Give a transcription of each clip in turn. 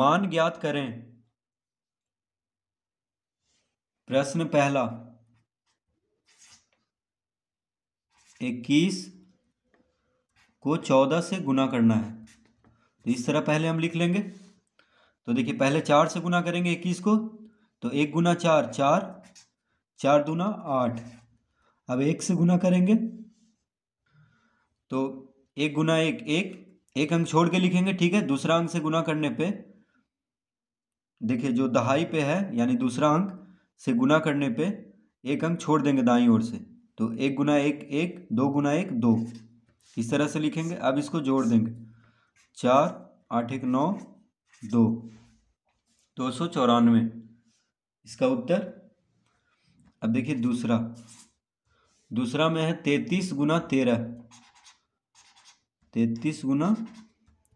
मान ज्ञात करें प्रश्न पहला इक्कीस को चौदह से गुना करना है तो इस तरह पहले हम लिख लेंगे तो देखिए पहले चार से गुना करेंगे इक्कीस को तो एक गुना चार चार चार दुना आठ अब एक से गुना करेंगे तो एक गुना एक एक एक अंक छोड़ के लिखेंगे ठीक है दूसरा अंक से गुना करने पे देखिए जो दहाई पे है यानी दूसरा अंक से गुना करने पे एक अंक छोड़ देंगे दाई ओर से तो एक गुना एक एक दो गुना एक दो इस तरह से लिखेंगे अब इसको जोड़ देंगे चार आठ एक नौ दो दो सौ चौरानवे इसका उत्तर अब देखिए दूसरा दूसरा में है तैतीस गुना तेरह तैतीस गुना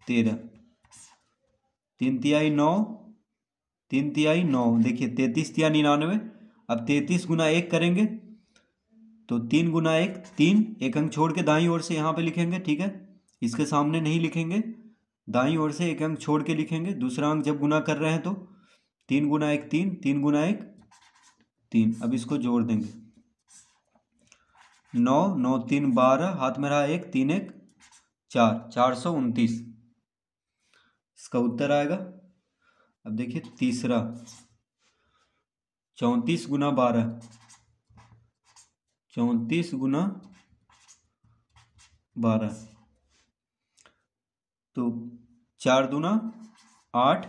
तेरह तीन तिहाई नौ तीन तिहाई नौ देखिए तैतीस तिया निन्यानवे अब तैतीस गुना एक करेंगे तो तीन गुना एक तीन एक अंक छोड़ के दाई ओर से यहाँ पे लिखेंगे ठीक है इसके सामने नहीं लिखेंगे दाई ओर से एक अंक छोड़ के लिखेंगे दूसरा अंक जब गुना कर रहे हैं तो तीन गुना एक तीन तीन गुना एक तीन अब इसको जोड़ देंगे नौ नौ तीन बारह हाथ में रहा एक तीन एक चार चार सौ उनतीस इसका उत्तर आएगा अब देखिए तीसरा चौंतीस गुना बारह चौंतीस गुना बारह तो चार दुना आठ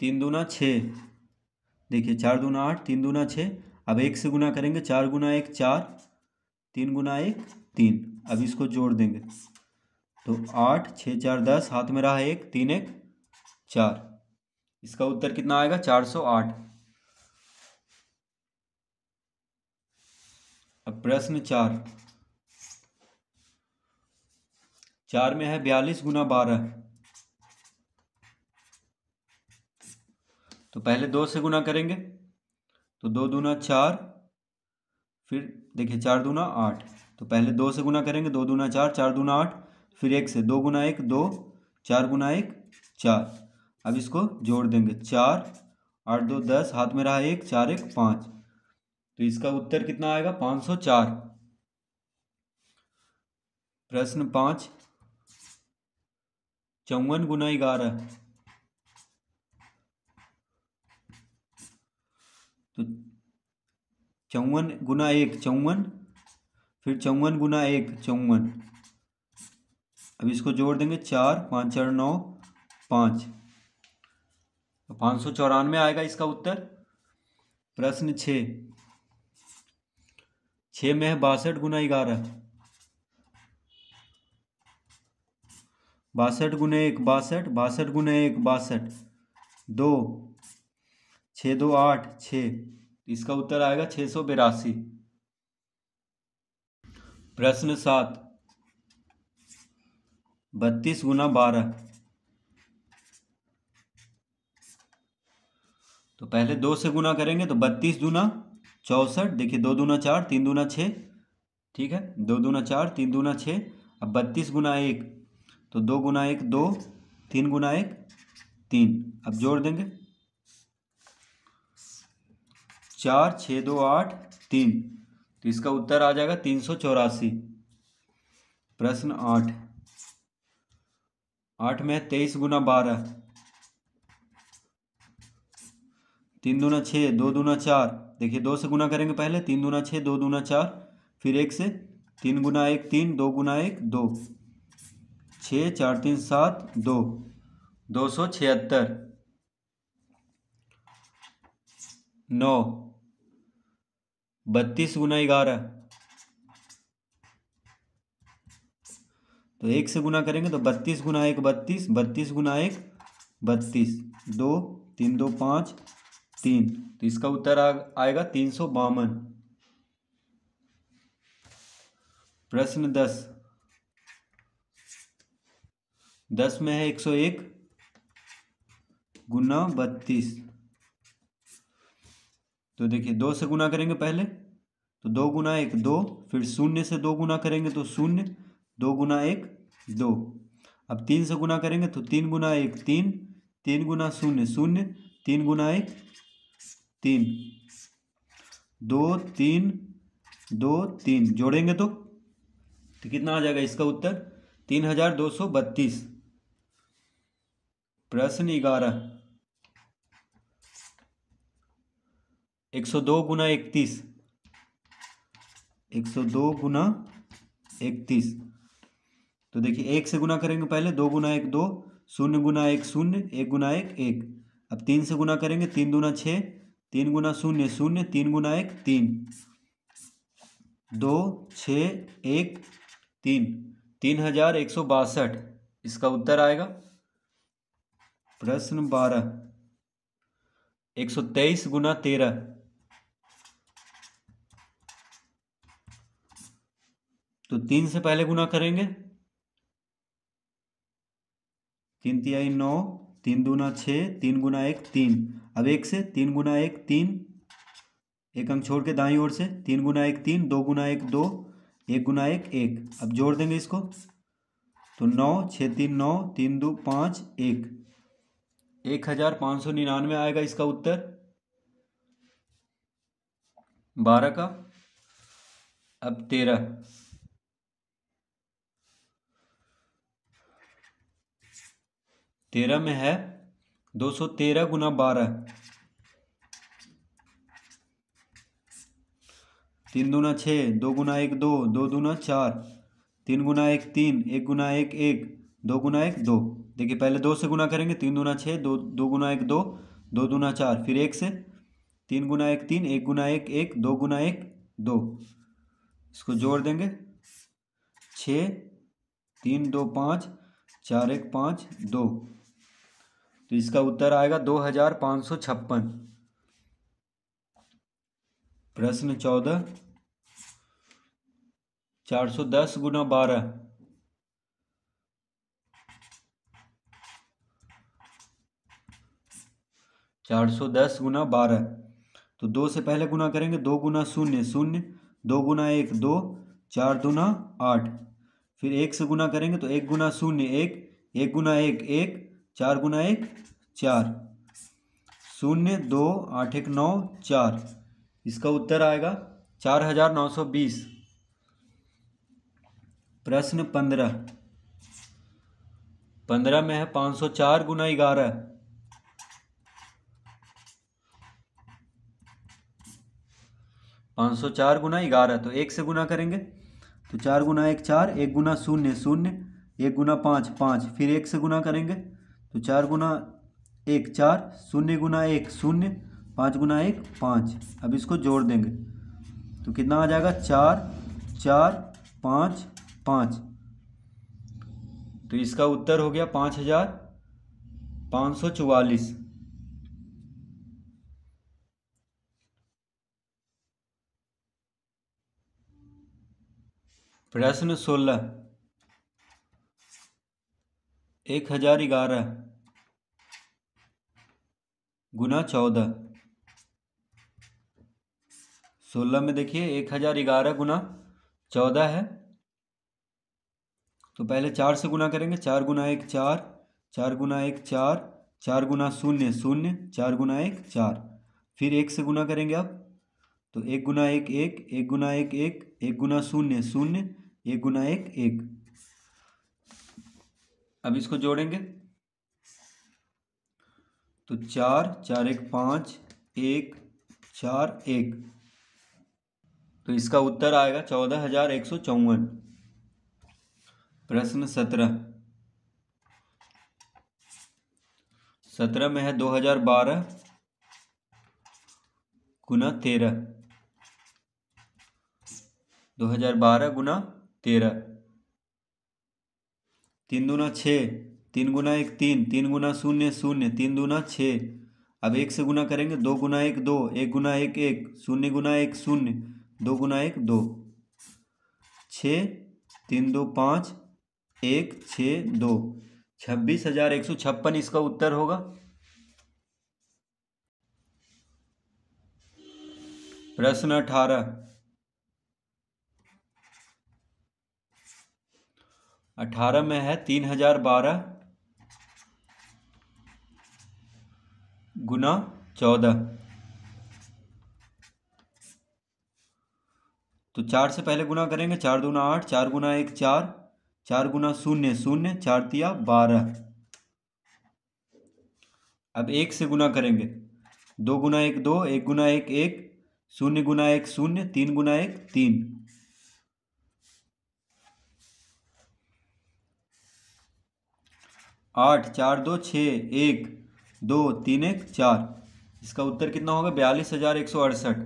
तीन दुना छ देखिए चार दुना आठ तीन दुना छ अब एक से गुना करेंगे चार गुना एक चार तीन गुना एक तीन अब इसको जोड़ देंगे तो आठ छः चार दस हाथ में रहा एक तीन एक चार इसका उत्तर कितना आएगा चार सौ आठ अब प्रश्न चार चार में है बयालीस गुना बारह तो पहले दो से गुना करेंगे तो दो दूना चार फिर देखिए चार दूना आठ तो पहले दो से गुना करेंगे दो दूना चार चार दूना आठ फिर एक से दो गुना एक दो चार गुना एक चार अब इसको जोड़ देंगे चार आठ दो दस हाथ में रहा एक चार एक पाँच तो इसका उत्तर कितना आएगा पाँच सौ चार प्रश्न पाँच चौवन गुना ग्यारह तो चौवन गुना एक चौवन फिर चौवन गुना एक चौवन अब इसको जोड़ देंगे चार पाँच चार नौ पाँच तो सौ चौरानवे आएगा इसका उत्तर प्रश्न छ छ में है बासठ गुना ग्यारह बासठ गुना एक बासठ बासठ गुना एक बासठ दो छ दो आठ छ तो इसका उत्तर आएगा छ सौ बिरासी प्रश्न सात बत्तीस गुना बारह तो पहले दो से गुना करेंगे तो बत्तीस दूना चौंसठ देखिए दो दूना चार तीन दूना छः ठीक है दो दूना चार तीन दूना छः अब बत्तीस गुना एक तो दो गुना एक दो तीन गुना एक तीन अब जोड़ देंगे चार छः दो आठ तीन तो इसका उत्तर आ जाएगा तीन सौ चौरासी प्रश्न आठ आठ में तेईस गुना बारह तीन दूना छः दो दूना चार देखिए दो से गुना करेंगे पहले तीन दूना छः दो दूना चार फिर एक से तीन गुना एक तीन दो गुना एक दो छः चार तीन सात दो दो सौ छिहत्तर नौ बत्तीस गुना ग्यारह तो एक से गुना करेंगे तो बत्तीस गुना एक बत्तीस बत्तीस गुना एक बत्तीस दो तीन दो पाँच तीन तो इसका उत्तर आ, आएगा तीन सौ बावन प्रश्न दस दस में है एक सौ एक गुना बत्तीस तो देखिए दो से गुना करेंगे पहले तो दो गुना एक दो फिर शून्य से दो गुना करेंगे तो शून्य दो गुना एक दो अब तीन से गुना करेंगे तो तीन गुना एक तीन तीन गुना शून्य शून्य तीन गुना एक तीन दो तीन दो तीन जोड़ेंगे तो तो कितना आ जाएगा इसका उत्तर तीन हजार दो सौ बत्तीस प्रश्न ग्यारह एक सौ दो गुना इकतीस एक सौ दो गुना इकतीस तो देखिए एक से गुना करेंगे पहले दो गुना एक दो शून्य गुना एक शून्य एक गुना एक एक अब तीन से गुना करेंगे तीन दूना छः तीन गुना शून्य शून्य तीन गुना एक तीन दो छ एक तीन तीन हजार एक सौ बासठ इसका उत्तर आएगा प्रश्न बारह एक सौ तेईस गुना तेरह तो तीन से पहले गुना करेंगे तीन तिहाई नौ तीन दूना छ तीन गुना एक तीन अब एक से तीन गुना एक तीन एक अंक छोड़ के दाई ओर से तीन गुना एक तीन दो गुना एक दो एक गुना एक एक अब जोड़ देंगे इसको तो नौ छः तीन नौ तीन दो पाँच एक एक हज़ार पाँच सौ निन्यानवे आएगा इसका उत्तर बारह का अब तेरह तेरह में है दो सौ तेरह गुना बारह तीन दुना छः दो गुना एक दो दो दुना चार तीन गुना एक तीन एक गुना एक एक दो गुना एक दो देखिए पहले दो से गुना करेंगे तीन दुना छः दो दो गुना एक दो दो दुना चार फिर एक से तीन गुना एक तीन एक गुना एक एक दो गुना एक दो इसको जोड़ देंगे छ तीन दो पाँच चार एक पाँच दो तो इसका उत्तर आएगा दो हजार पांच सौ छप्पन प्रश्न चौदह चार सौ दस गुना बारह चार सौ दस गुना बारह तो दो से पहले गुना करेंगे दो गुना शून्य शून्य दो गुना एक दो चार दुना आठ फिर एक से गुना करेंगे तो एक गुना शून्य एक एक गुना एक एक चार गुना एक चार शून्य दो आठ एक नौ चार इसका उत्तर आएगा चार हजार नौ सौ बीस प्रश्न पंद्रह पंद्रह में है पाँच सौ चार गुना ग्यारह पाँच सौ चार गुना ग्यारह तो एक से गुना करेंगे तो चार गुना एक चार एक गुना शून्य शून्य एक गुना पाँच पाँच फिर एक से गुना करेंगे तो चार गुना एक चार शून्य गुना एक शून्य पाँच गुना एक पाँच अब इसको जोड़ देंगे तो कितना आ जाएगा चार चार पाँच पाँच तो इसका उत्तर हो गया पाँच हजार पाँच सौ चौवालीस प्रश्न सोलह एक हजार ग्यारह गुना चौदह सोलह में देखिए एक हजार ग्यारह गुना चौदह है तो पहले चार से गुना करेंगे चार गुना एक चार चार गुना एक चार चार गुना शून्य शून्य चार गुना एक चार फिर एक से गुना करेंगे आप तो एक गुना एक एक एक गुना एक एक एक गुना शून्य शून्य एक गुना एक एक अब इसको जोड़ेंगे तो चार चार एक पाँच एक चार एक तो इसका उत्तर आएगा चौदह हजार एक सौ चौवन प्रश्न सत्रह सत्रह में है दो हजार बारह गुना तेरह दो हजार बारह गुना तेरह तीन दूना छः तीन गुना एक तीन तीन गुना शून्य शून्य तीन दूना छः अब एक से गुना करेंगे दो गुना एक दो एक गुना एक एक शून्य गुना एक शून्य दो गुना एक दो छः तीन दो पाँच एक छः दो छब्बीस हजार एक सौ छप्पन इसका उत्तर होगा प्रश्न अठारह अठारह में है तीन हजार बारह गुना चौदह तो चार से पहले गुना करेंगे चार दूना आठ चार गुना एक चार चार गुना शून्य शून्य चार दिया बारह अब एक से गुना करेंगे दो गुना एक दो एक गुना एक एक शून्य गुना एक शून्य तीन गुना एक तीन आठ चार दो छः एक दो तीन एक चार इसका उत्तर कितना होगा बयालीस हजार एक सौ अड़सठ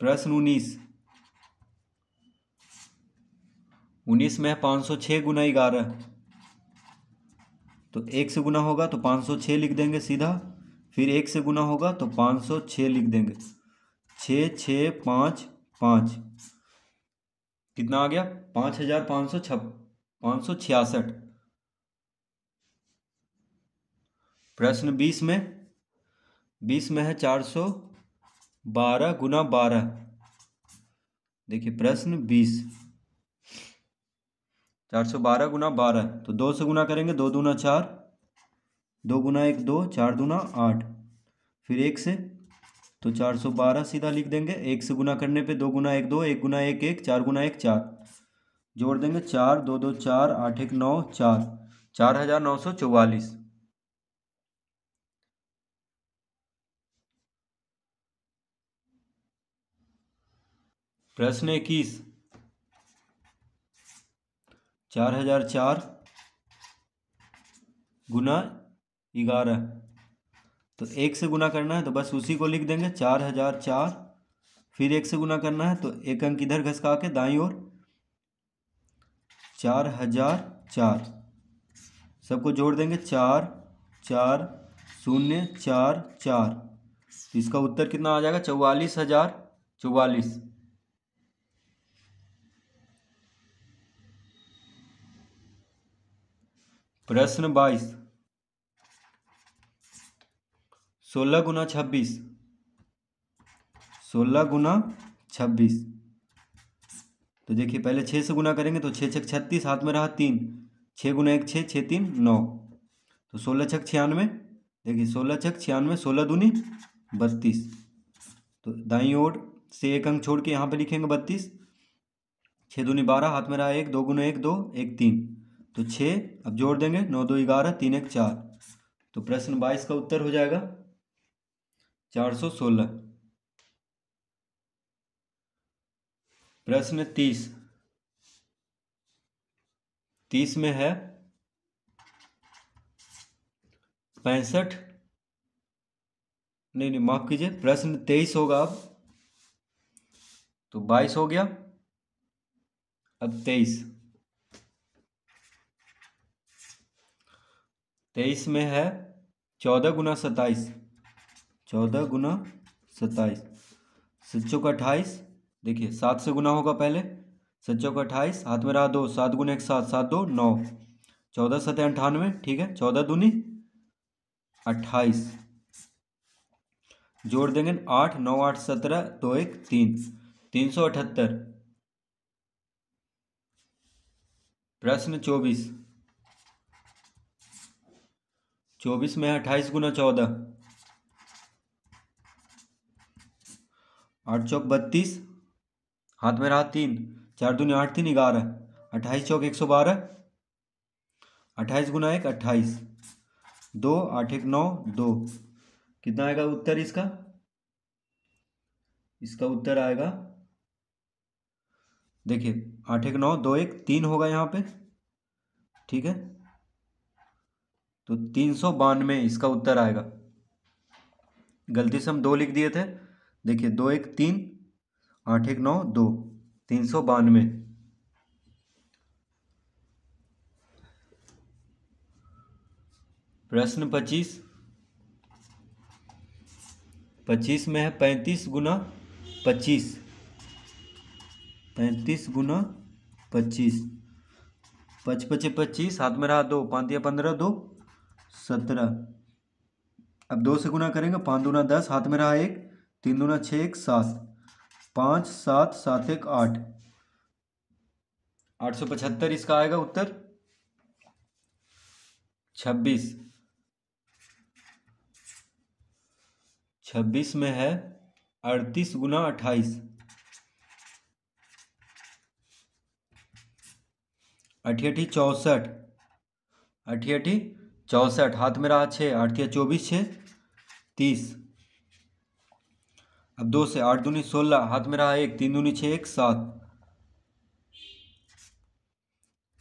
प्रश्न उन्नीस उन्नीस में पाँच सौ छः गुना ग्यारह तो एक से गुना होगा तो पाँच सौ छः लिख देंगे सीधा फिर एक से गुना होगा तो पाँच सौ छः लिख देंगे छः छः पाँच पाँच कितना आ गया पाँच हज़ार पाँच सौ छप पाँच सौ छियासठ प्रश्न बीस में बीस में है चार सौ बारह गुना बारह देखिए प्रश्न बीस चार सौ बारह गुना बारह तो दो से गुना करेंगे दो दूना चार दो गुना एक दो चार दूना आठ फिर एक से तो चार सौ बारह सीधा लिख देंगे एक से गुना करने पे दो गुना एक दो एक गुना एक एक चार गुना एक चार जोड़ देंगे चार दो दो चार आठ एक नौ चार चार हज़ार नौ सौ चौवालीस प्रश्न इक्कीस चार हजार चार गुना ग्यारह तो एक से गुना करना है तो बस उसी को लिख देंगे चार हजार चार फिर एक से गुना करना है तो एक अंक इधर घसका के दाई ओर चार हजार चार सबको जोड़ देंगे चार चार शून्य चार चार तो इसका उत्तर कितना आ जाएगा चौवालीस हजार चौवालीस प्रश्न बाईस सोलह गुना छब्बीस सोलह गुना छब्बीस तो देखिए पहले छः से गुना करेंगे तो छः छः छत्तीस हाथ में रहा तीन छः गुना एक छः छः तीन नौ तो सोलह छक छियानवे देखिए सोलह छक छियानवे सोलह दूनी बत्तीस तो दाई ओर से एक अंक छोड़ के यहाँ पे लिखेंगे बत्तीस छः दूनी बारह हाथ में रहा एक दो गुना एक दो एक तीन तो छः अब जोड़ देंगे नौ दो ग्यारह तीन एक चार तो प्रश्न बाईस का उत्तर हो जाएगा चार सौ सोलह प्रश्न तीस तीस में है पैंसठ नहीं नहीं माफ कीजिए प्रश्न तेईस होगा अब तो बाईस हो गया अब तेईस तेईस में है चौदह गुना सताइस चौदह गुना सताइस सच्चों का अट्ठाईस देखिए सात से गुना होगा पहले सच्चों का अट्ठाईस हाथ में रहा दो सात गुना एक सात सात दो नौ चौदह सतह अंठानवे ठीक है चौदह दूनी अट्ठाईस जोड़ देंगे आठ नौ आठ सत्रह दो एक तीन तीन सौ अठहत्तर प्रश्न चौबीस चौबीस में अट्ठाईस गुना चौदह आठ चौक बत्तीस हाथ में रहा तीन चार दूनी आठ तीन ग्यारह अट्ठाईस चौक एक सौ बारह अट्ठाईस गुना एक अट्ठाईस दो आठ एक नौ दो कितना आएगा उत्तर इसका इसका उत्तर आएगा देखिए आठ एक नौ दो एक तीन होगा यहाँ पे ठीक है तो तीन सौ बानवे इसका उत्तर आएगा गलती से हम दो लिख दिए थे देखिए दो एक तीन आठ एक नौ दो तीन सौ बानवे प्रश्न पच्चीस पच्चीस में है पैंतीस गुना पच्चीस पैंतीस गुना पच्चीस पच पचे पच्चीस हाथ में रहा दो पांतिया या पंद्रह दो सत्रह अब दो से गुना करेंगे पाँच दूना दस हाथ में रहा एक तीन दूना छः एक सात पाँच सात सात एक आठ आठ सौ पचहत्तर इसका आएगा उत्तर छब्बीस छब्बीस में है अड़तीस गुना अट्ठाईस अठी अठी चौंसठ अठी अठी चौसठ हाथ में रहा छः आठ किया चौबीस छः तीस अब दो से आठ दूनी सोलह हाथ में रहा एक तीन दूनी छः एक सात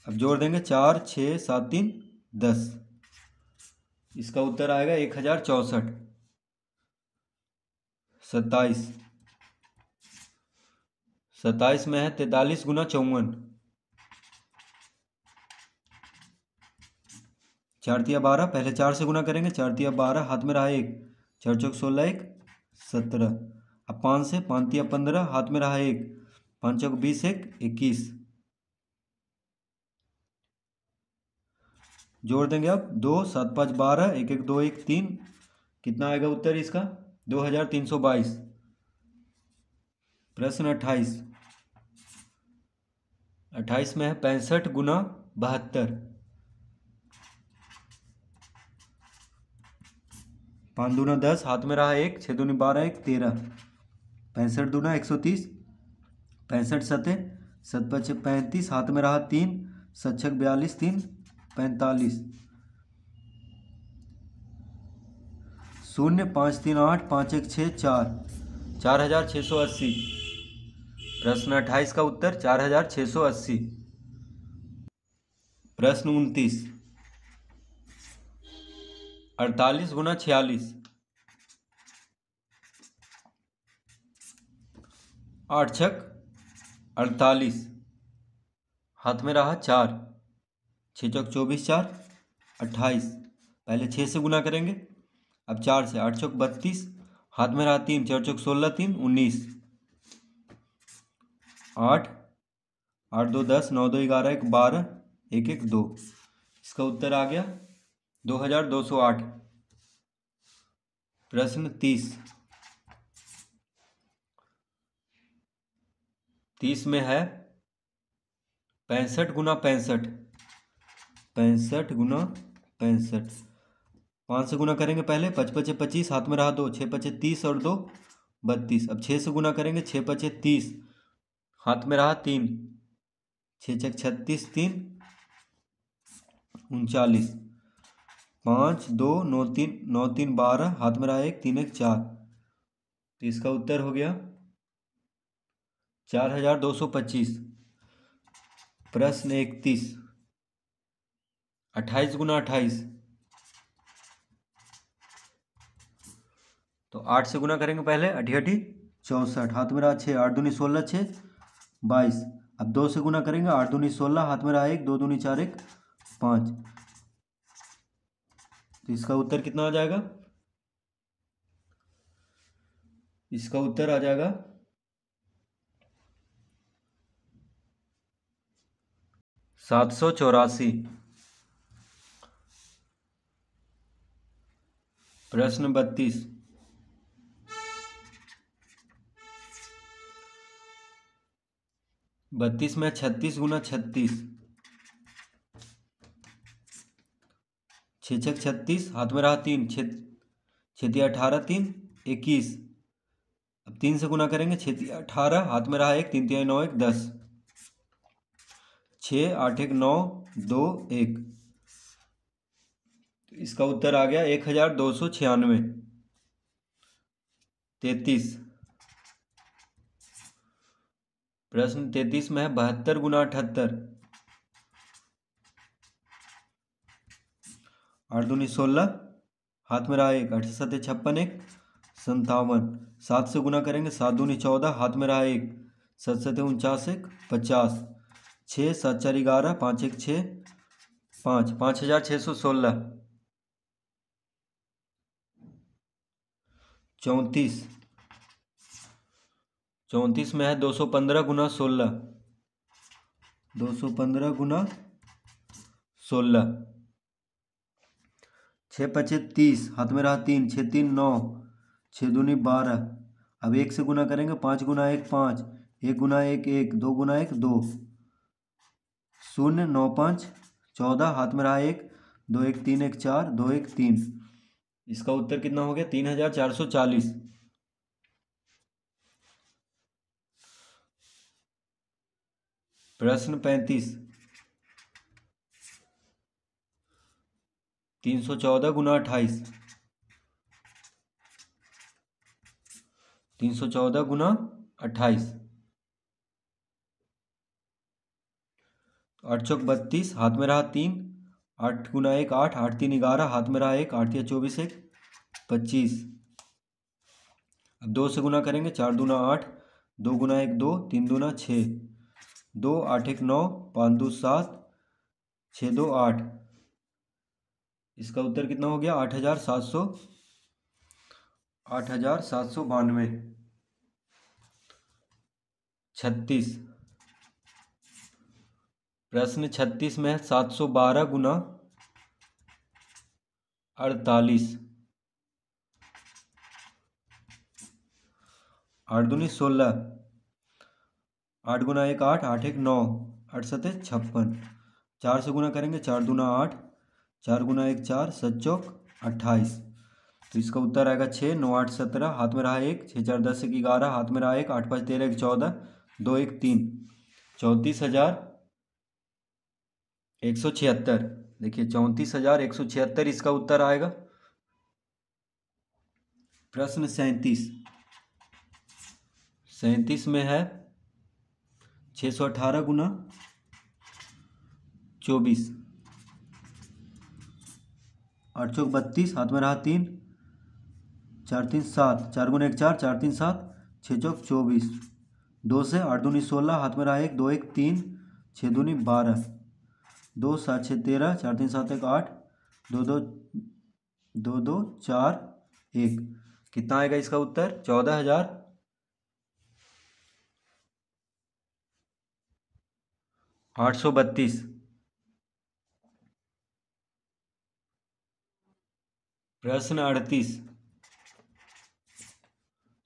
अब जोड़ देंगे चार छः सात तीन दस इसका उत्तर आएगा एक हजार चौसठ सत्ताईस सत्ताईस में है तैतालीस गुना चौवन चार तिया बारह पहले चार से गुना करेंगे चार तिया बारह हाथ में रहा एक चार चौक सोलह एक सत्रह अब पाँच से पाँच तिया पंद्रह हाथ में रहा एक पाँच चौक बीस एक इक्कीस जोड़ देंगे आप दो सात पाँच बारह एक एक दो एक तीन कितना आएगा उत्तर इसका दो हजार तीन सौ बाईस प्रश्न अट्ठाईस अट्ठाईस में है पैंसठ गुना बहत्तर पाँच दूना दस हाथ में रहा एक छः दूनी बारह एक तेरह पैंसठ दूना एक सौ तीस पैंसठ सतह सत पच पैंतीस हाथ में रहा तीन सत छक बयालीस तीन पैंतालीस शून्य पाँच तीन आठ पाँच एक छः चार चार हज़ार छः सौ अस्सी प्रश्न अट्ठाईस का उत्तर चार हज़ार छः सौ अस्सी प्रश्न उनतीस अड़तालीस गुना छियालीस आठ छक अड़तालीस हाथ में रहा चार छ चौक चौबीस चार अट्ठाईस पहले छः से गुना करेंगे अब चार से आठ चौक बत्तीस हाथ में रहा तीन चार चौक सोलह तीन उन्नीस आठ आठ दो दस नौ दो ग्यारह एक बारह एक एक दो इसका उत्तर आ गया दो हजार दो सौ आठ प्रश्न तीस तीस में है पैंसठ गुना पैंसठ पैंसठ गुना पैंसठ पाँच से गुना करेंगे पहले पच पचे पच्चीस हाथ में रहा दो छः पचे तीस और दो बत्तीस अब छः से गुना करेंगे छः पचे तीस हाथ में रहा तीन छः छः छत्तीस तीन उनचालीस पाँच दो नौ तीन नौ तीन बारह हाथ में रहा एक तीन एक चार तो इसका उत्तर हो गया चार हजार दो सौ पच्चीस प्रश्न इकतीस अट्ठाईस गुना अट्ठाईस तो आठ से गुना करेंगे पहले अठी चौंसठ हाथ में रहा छः आठ दूनी सोलह छः बाईस अब दो से गुना करेंगे आठ दूनी सोलह हाथ में रहा एक दो दूनी चार एक पाँच तो इसका उत्तर कितना आ जाएगा इसका उत्तर आ जाएगा सात सौ चौरासी प्रश्न बत्तीस बत्तीस में छत्तीस गुना छत्तीस छः छः छत्तीस हाथ में रहा तीन छः छः अठारह तीन इक्कीस अब तीन से गुना करेंगे छः अठारह हाथ में रहा एक तीन तीन नौ एक दस छः आठ एक नौ दो एक तो इसका उत्तर आ गया एक हज़ार दो सौ छियानवे तैतीस प्रश्न तैतीस में है बहत्तर गुना अठहत्तर आठ दूनी सोलह हाथ में रहा एक अठ सत छप्पन एक संतावन सात से गुना करेंगे सात दूनी चौदह हाथ में रहा एक सत सत उनचास एक पचास छः सात चार ग्यारह पाँच एक छः पाँच पाँच हजार छः सौ सोलह चौंतीस चौंतीस में है दो सौ पंद्रह गुना सोलह दो सौ पंद्रह गुना सोलह छः पचे तीस हाथ में रहा तीन छः तीन नौ छः दूनी बारह अब एक से गुना करेंगे पाँच गुना एक पाँच एक गुना एक एक दो गुना एक दो शून्य नौ पाँच चौदह हाथ में रहा एक दो एक तीन एक चार दो एक तीन इसका उत्तर कितना हो गया तीन हजार चार सौ चालीस प्रश्न पैंतीस तीन सौ चौदह गुना अट्ठाईस तीन सौ चौदह गुना अट्ठाईस आठ चौक बत्तीस हाथ में रहा तीन आठ गुना एक आठ आठ तीन ग्यारह हाथ में रहा एक आठ या चौबीस एक पच्चीस अब दो से गुना करेंगे चार दूना आठ दो गुना एक दो तीन दूना छः दो आठ एक नौ पाँच दो सात छः दो आठ इसका उत्तर कितना हो गया आठ हजार सात सौ आठ हजार सात सौ बानवे छत्तीस प्रश्न छत्तीस में है सात सौ बारह गुना अड़तालीस आठ दूनी सोलह आठ गुना एक आठ आठ एक नौ अड़सठ छप्पन चार सौ गुना करेंगे चार दूना आठ चार गुना एक चार सत चौक अट्ठाईस तो इसका उत्तर आएगा छः नौ आठ सत्रह हाथ में रहा एक छः चार दस एक ग्यारह हाथ में रहा एक आठ पाँच तेरह एक चौदह दो एक तीन चौंतीस हज़ार एक सौ छिहत्तर देखिए चौंतीस हज़ार एक सौ छिहत्तर इसका उत्तर आएगा प्रश्न सैंतीस सैंतीस में है छः सौ अठारह गुना चौबीस आठ चौक बत्तीस हाथ में रहा तीन चार तीन सात चार गुना एक चार चार तीन सात छः चौक चौबीस दो से आठ दूनी सोलह हाथ में रहा एक दो एक तीन छः दूनी बारह दो सात छः तेरह चार तीन सात एक आठ दो दो दो दो चार एक कितना आएगा इसका उत्तर चौदह हजार आठ सौ बत्तीस प्रश्न अड़तीस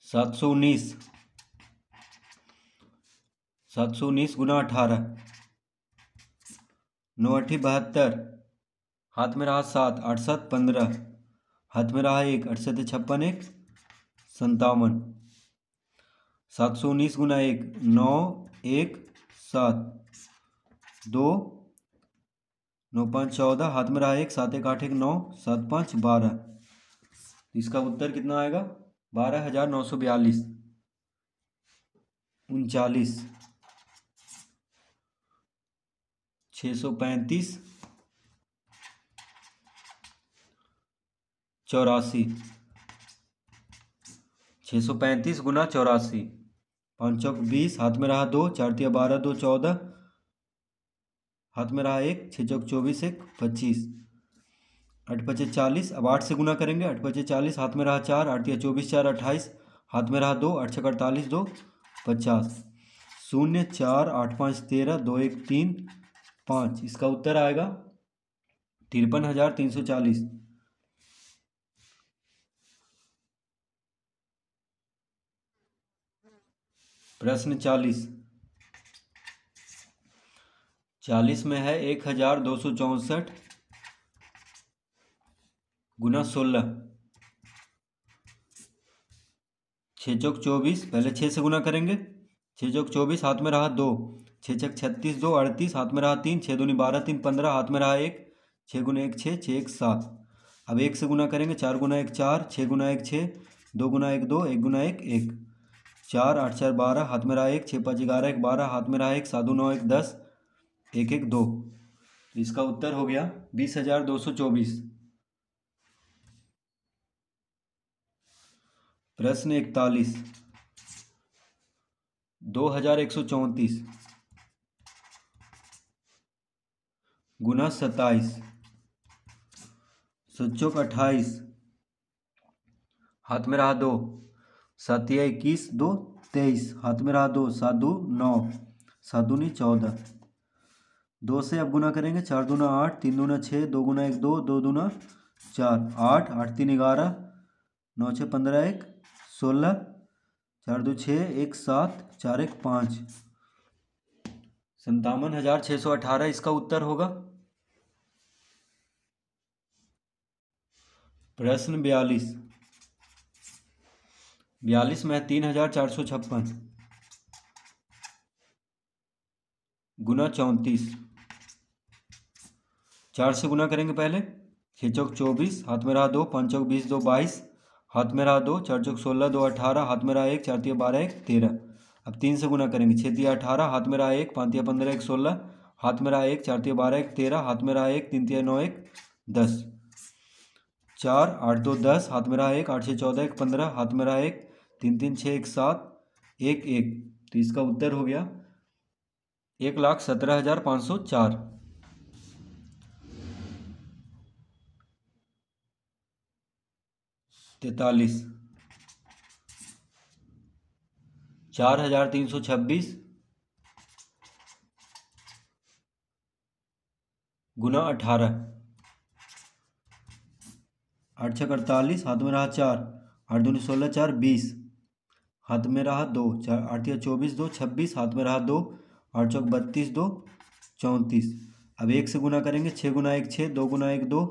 सात सौ उन्नीस सात सौ उन्नीस गुना अठारह नौ अठी बहत्तर हाथ में रहा सात अड़सठ पंद्रह हाथ में रहा एक अड़सठ छप्पन एक संतावन सात सौ उन्नीस गुना एक नौ एक सात दो नौ पाँच चौदह हाथ में रहा एक सात एक आठ एक नौ सात पाँच बारह तो इसका उत्तर कितना आएगा बारह हजार नौ सौ बयालीस उनचालीस छ सौ पैंतीस चौरासी छः सौ पैंतीस गुना चौरासी पाँच चौक बीस हाथ में रहा दो चार तिया बारह दो चौदह हाथ में रहा एक छः चौक चौबीस एक पच्चीस आठ पचे चालीस अब आठ से गुना करेंगे आठ पचे चालीस हाथ में रहा चार आठ या चौबीस चार अट्ठाईस हाथ में रहा दो आठ छः अड़तालीस दो पचास शून्य चार आठ पाँच तेरह दो एक तीन पाँच इसका उत्तर आएगा तिरपन हजार तीन सौ चालीस प्रश्न चालीस चालीस में है एक हजार दो सौ चौंसठ गुना सोलह छः चौक चौबीस पहले छः से गुना करेंगे छः चौक चौबीस हाथ में रहा दो छः छक छत्तीस दो अड़तीस हाथ में रहा तीन छः दूनी बारह तीन पंद्रह हाथ में रहा एक छः गुना एक छः छः एक सात अब एक से गुना करेंगे चार गुना एक चार छः गुना एक छः दो गुना एक दो एक गुना एक एक चार आठ चार बारह हाथ में रहा एक छः पाँच ग्यारह एक बारह हाथ में रहा एक साधु नौ एक दस एक एक दो तो इसका उत्तर हो गया बीस हज़ार दो सौ चौबीस प्रश्न इकतालीस दो हजार एक सौ चौंतीस गुना सत्ताईस सचोक अट्ठाईस हाथ में रहा दो सात इक्कीस दो तेईस हाथ में रहा दो सात दो नौ सात दूनी चौदह दो से अब गुना करेंगे चार दूना आठ तीन दूना छः दो गुना एक दो दो दूना चार आठ आठ तीन ग्यारह नौ छः पंद्रह एक सोलह चार दो छः एक सात चार एक पाँच संतावन हजार छः सौ अठारह इसका उत्तर होगा प्रश्न बयालीस बयालीस में तीन हजार चार सौ छप्पन गुना चौंतीस चार से गुना करेंगे पहले छः चौक चौबीस हाथ में रहा दो पाँच चौक बीस दो बाईस हाथ में रहा दो चार चौक सोलह दो अठारह हाथ में रहा एक चार तिया बारह एक तेरह अब तीन से गुना करेंगे छः तिया अठारह हाथ में रहा एक पाँच तिया पंद्रह एक सोलह हाथ में रहा एक चार तिया बारह एक तेरह हाथ में रहा एक तीन तिया नौ एक दस चार आठ दो दस हाथ में रहा एक आठ छः चौदह एक पंद्रह हाथ में रहा एक तीन तीन छः एक सात एक एक तो इसका उत्तर हो गया एक लाख सत्रह हज़ार पाँच सौ चार तैतालीस चार हजार तीन सौ छब्बीस गुना अठारह आठ छः अड़तालीस हाथ में रहा चार आठ दूनी सोलह चार बीस हाथ में रहा दो चार आठ या चौबीस दो छब्बीस हाथ में रहा दो आठ चौक बत्तीस दो चौंतीस अब एक से गुना करेंगे छः गुना एक छः दो गुना एक दो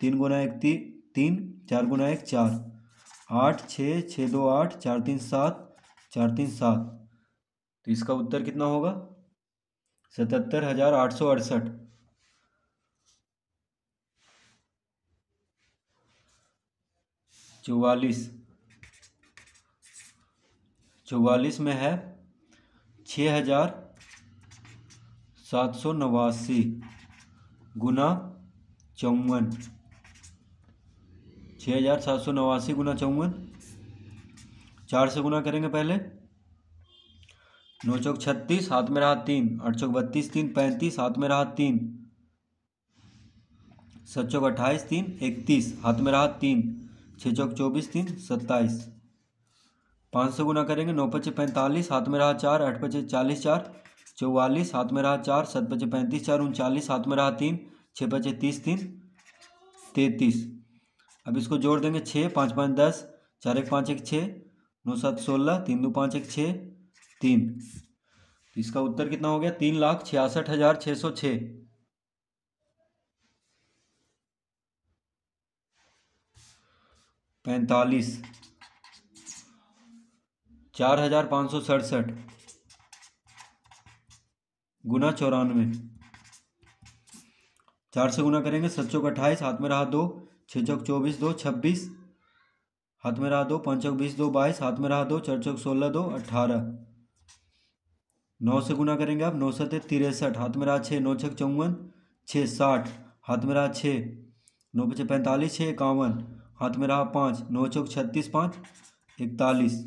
तीन गुना एक तीन तीन चार गुना एक चार आठ छः छः दो आठ चार तीन सात चार तीन सात तो इसका उत्तर कितना होगा सतहत्तर हज़ार आठ सौ अड़सठ चौवालीस चौवालीस में है छः हज़ार सात सौ नवासी गुना चौवन छः हज़ार सात सौ नवासी गुना चौवन चार से गुना करेंगे पहले नौ चौक छत्तीस हाथ में रहा तीन आठ चौक बत्तीस तीन पैंतीस हाथ में रहा तीन सत चौक अट्ठाईस तीन इकतीस हाथ में रहा तीन छः चौक चौबीस तीन सत्ताईस पाँच सौ गुना करेंगे नौ पचे पैंतालीस हाथ में रहा चार आठ पचे चालीस चार चौवालीस हाथ में रहा चार सत पचे पैंतीस चार उनचालीस हाथ में रहा तीन छः पचे तीस तीन तैंतीस अब इसको जोड़ देंगे छः पाँच पाँच दस चार एक पाँच एक छः नौ सात सोलह तीन दो पाँच एक छः तीन तो इसका उत्तर कितना हो गया तीन लाख छियासठ हज़ार छः सौ छः पैंतालीस चार हजार पाँच सौ सड़सठ गुना चौरानवे चार से गुना करेंगे सच्चों का अट्ठाईस हाथ में रहा दो छः चौक चौबीस दो छब्बीस हाथ में रहा दो पाँच चौक बीस दो बाईस हाथ में रहा दो चार चौक सोलह दो अट्ठारह नौ से गुना करेंगे आप नौ सत्य तिरसठ हाथ में रहा छः नौ छक चौवन छः साठ हाथ में रहा छः नौ पचे पैंतालीस छः इक्यावन हाथ में रहा पाँच नौ चौक छत्तीस पाँच इकतालीस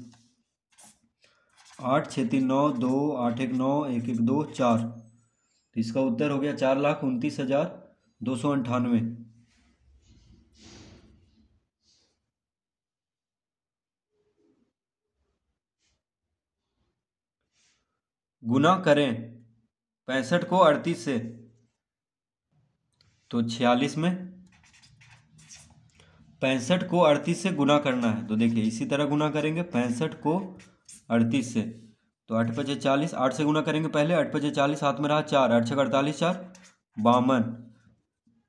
आठ छः तीन नौ दो आठ एक नौ एक एक दो चार इसका उत्तर हो गया चार लाख उनतीस हज़ार दो सौ अंठानवे गुना करें पैंसठ को अड़तीस से तो छियालीस में पैंसठ को अड़तीस से गुना करना है तो देखिए इसी तरह गुना करेंगे पैंसठ को अड़तीस से तो आठ पचे चालीस आठ से गुना करेंगे पहले आठ पचे चालीस हाथ में रहा चार आठ छः अड़तालीस चार बावन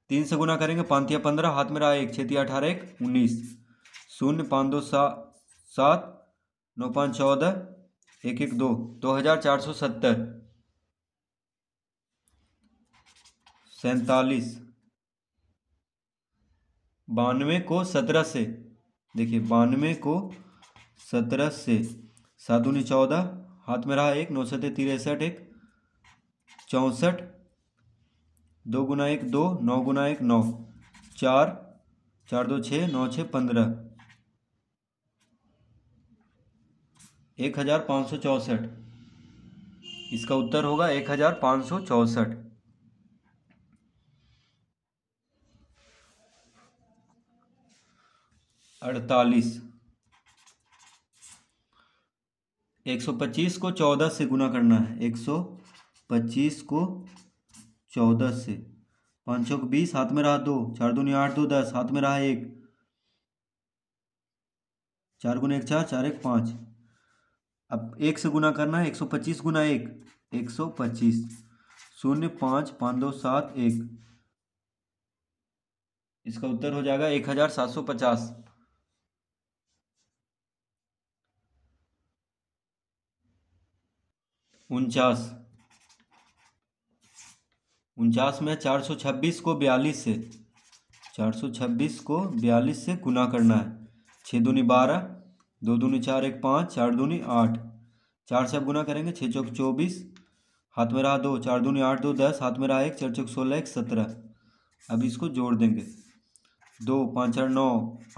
तीन से गुना करेंगे पांतिया पंद्रह हाथ में रहा एक छिया अठारह एक उन्नीस शून्य पाँच दो सात नौ पाँच चौदह एक एक दो दो हजार चार सौ सत्तर सैतालीस बानवे को सत्रह से देखिए बानवे को सत्रह से सात उन्नीस चौदह हाथ में रहा एक नौ सत तिरसठ एक चौंसठ दो गुना एक दो नौ गुना एक नौ चार चार दो छः नौ छः पंद्रह एक हज़ार पाँच सौ चौंसठ इसका उत्तर होगा एक हज़ार पाँच सौ चौंसठ अड़तालीस एक सौ पच्चीस को चौदह से गुना करना है एक सौ पच्चीस को चौदह से पाँच सौ बीस हाथ में रहा दो चार दुनिया आठ दो दस हाथ में रहा एक चार गुना एक चार चार एक पाँच अब एक से गुना करना है एक सौ पच्चीस गुना एक एक सौ पच्चीस शून्य पाँच पाँच दो सात एक इसका उत्तर हो जाएगा एक हजार सात सौ पचास उनचास उनचास में चार सौ छब्बीस को बयालीस से चार सौ छब्बीस को बयालीस से गुना करना है छः दूनी बारह दो दूनी चार एक पाँच चार दूनी आठ चार से अब गुना करेंगे छः चौक चौबीस हाथ में रहा दो चार दूनी आठ दो दस हाथ में रहा एक चार चौक सोलह एक सत्रह अब इसको जोड़ देंगे दो पाँच चार नौ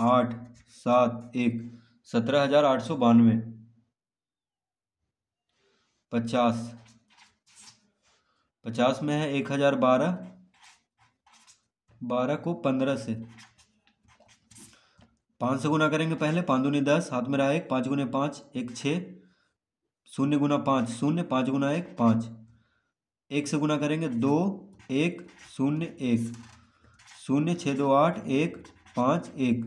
आठ सात एक सत्रह हजार आठ सौ बानवे पचास पचास में है एक हजार बारह बारह को पंद्रह से पाँच से गुना करेंगे पहले पाँच दूनी दस हाथ में रहा एक पाँच गुने पाँच एक छः शून्य गुना पाँच शून्य पाँच गुना एक पाँच एक से गुना करेंगे दो एक शून्य एक शून्य छः दो आठ एक पाँच एक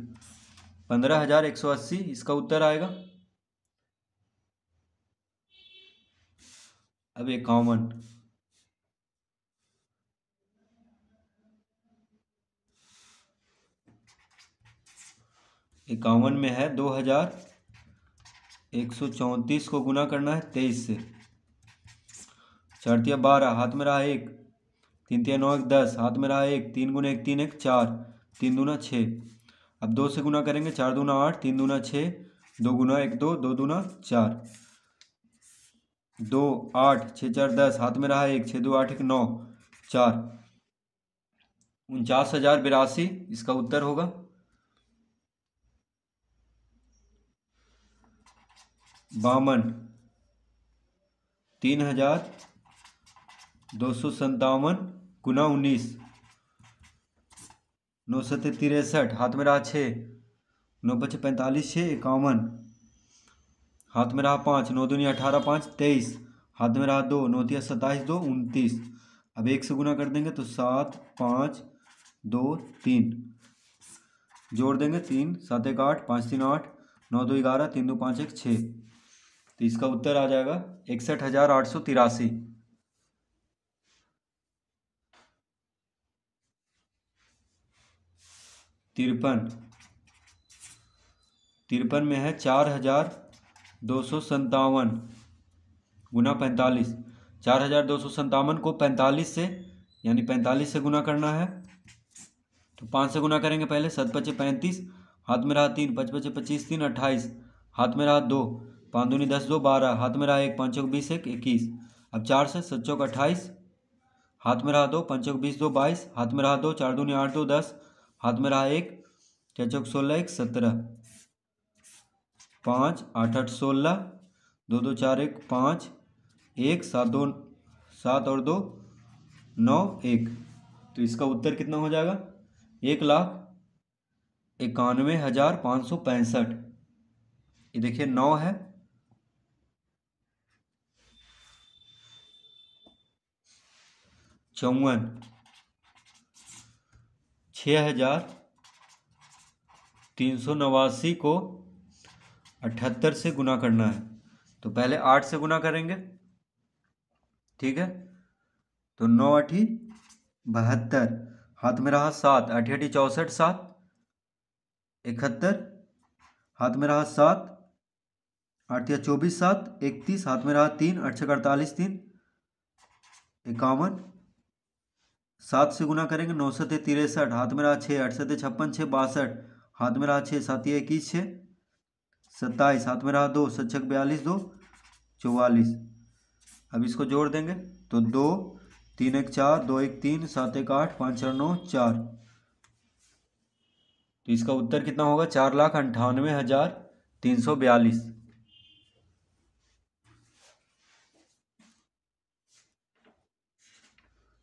पंद्रह हज़ार एक सौ अस्सी इसका उत्तर आएगा अब इक्यावन इक्यावन में है दो हज़ार एक सौ चौंतीस को गुना करना है तेईस से चारतिया बारह हाथ में रहा एक तीन तिया नौ एक दस हाथ में रहा एक तीन गुना एक तीन एक चार तीन दूना छः अब दो से गुना करेंगे चार दूना आठ तीन दूना छः दो गुना एक दो दो दूना चार दो आठ छः चार दस हाथ में रहा एक छः दो आठ एक नौ चार उनचास हज़ार बिरासी इसका उत्तर होगा बावन तीन हजार दो सौ संतावन गुना उन्नीस नौ सौ तिरसठ हाथ में रहा छः नौ पचे पैंतालीस छः इक्यावन हाथ में रहा पाँच नौ दुनिया अठारह पाँच तेईस हाथ में रहा दो नौ तिया सत्ताईस दो उनतीस अब एक से गुना कर देंगे तो सात पाँच दो तीन जोड़ देंगे तीन सात एक आठ पाँच तीन आठ नौ दो ग्यारह तीन दो पाँच एक छः तो इसका उत्तर आ जाएगा इकसठ हजार आठ सौ तिरासी तिरपन तिरपन में है चार हजार दो सौ संतावन गुना पैंतालीस चार हजार दो सौ संतावन को पैंतालीस से यानी पैंतालीस से गुना करना है तो पाँच से गुना करेंगे पहले सत पचे पैंतीस हाथ में रहा तीन पच पचे पच्चीस तीन अट्ठाईस हाथ में रहा दो पाँच दूनी दस दो बारह हाथ में रहा एक पाँच चौक बीस एक इक्कीस अब चार से सत चौक अट्ठाईस हाथ में रहा दो पाँच चौक बीस दो बाईस हाथ में रहा दो चार दूनी आठ दो दस हाथ में रहा एक छः चौक सोलह एक सत्रह पाँच आठ आठ सोलह दो दो चार एक पाँच एक सात दो सात और दो नौ एक तो इसका उत्तर कितना हो जाएगा एक लाख इक्यानवे हज़ार पाँच सौ पैंसठ ये देखिए नौ है चौवन छः हजार तीन सौ नवासी को अठहत्तर से गुना करना है तो पहले आठ से गुना करेंगे ठीक है तो नौ अठी बहत्तर हाथ में रहा सात अठी अठी चौंसठ सात इकहत्तर हाथ में रहा सात आठ या चौबीस सात इकतीस हाथ में रहा तीन छः अड़तालीस तीन इक्यावन सात से गुना करेंगे नौ सत्य तिरसठ हाथ में रहा छः आठ सत्य छप्पन छः बासठ हाथ में रहा छः सात इक्कीस छः सत्ताईस हाथ में रहा दो सच्छक बयालीस दो चौवालीस अब इसको जोड़ देंगे तो दो तीन एक चार दो एक तीन सात एक आठ पाँच चार नौ चार तो इसका उत्तर कितना होगा चार लाख अंठानवे हज़ार तीन सौ बयालीस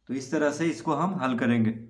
तो इस तरह से इसको हम हल करेंगे